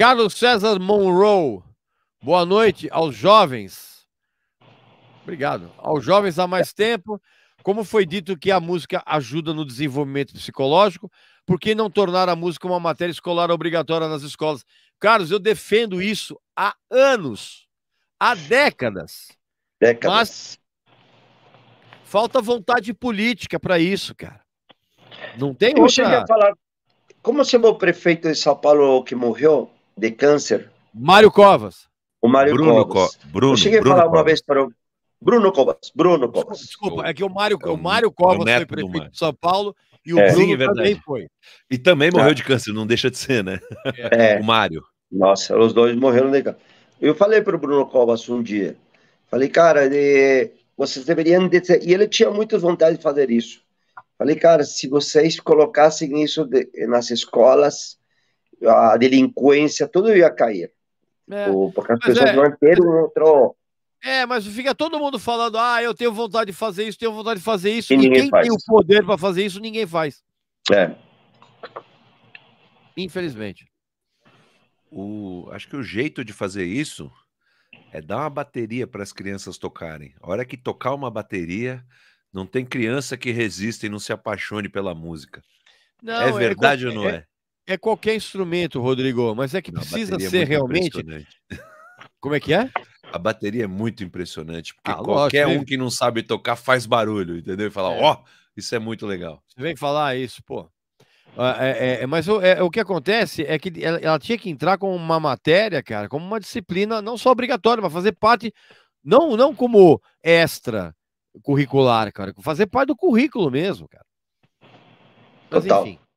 Carlos César Monroe, boa noite aos jovens. Obrigado. Aos jovens há mais tempo. Como foi dito que a música ajuda no desenvolvimento psicológico, por que não tornar a música uma matéria escolar obrigatória nas escolas? Carlos, eu defendo isso há anos, há décadas. Décadas. Mas falta vontade política para isso, cara. Não tem eu outra... Cheguei a falar, como o o prefeito de São Paulo que morreu, de câncer. Mário Covas. O Mário Bruno Covas. Co Bruno, eu cheguei Bruno a falar Covas. uma vez para o Bruno Covas. Bruno Covas. Desculpa, desculpa é que o Mário, é o, o Mário é Covas o foi prefeito de São Paulo e o é. Bruno Sim, é também foi. E também morreu é. de câncer, não deixa de ser, né? É. o Mário. Nossa, os dois morreram de câncer. Eu falei para o Bruno Covas um dia, falei, cara, de... vocês deveriam... Dizer... E ele tinha muita vontade de fazer isso. Falei, cara, se vocês colocassem isso de... nas escolas a delinquência, tudo ia cair. É, o, porque as pessoas é, não entenderam, outro É, mas fica todo mundo falando: ah, eu tenho vontade de fazer isso, tenho vontade de fazer isso. E, e quem faz. tem o poder para fazer isso, ninguém faz. É. Infelizmente. O, acho que o jeito de fazer isso é dar uma bateria para as crianças tocarem. A hora que tocar uma bateria, não tem criança que resista e não se apaixone pela música. Não, é, é verdade é, ou não é? é? É qualquer instrumento, Rodrigo, mas é que Não, precisa é ser é realmente. Como é que é? A bateria é muito impressionante, porque ah, qualquer lógico, um que não sabe tocar faz barulho, entendeu? E fala, é. ó, é. oh, isso é muito legal. Você vem falar isso, pô. Ah, é, é, é, mas o, o, que acontece é que ela, ela, tinha que entrar como uma matéria, cara, como uma disciplina não só obrigatória, mas fazer parte, não, não como extra curricular, cara, fazer parte do currículo mesmo, cara. Mas, Total. enfim.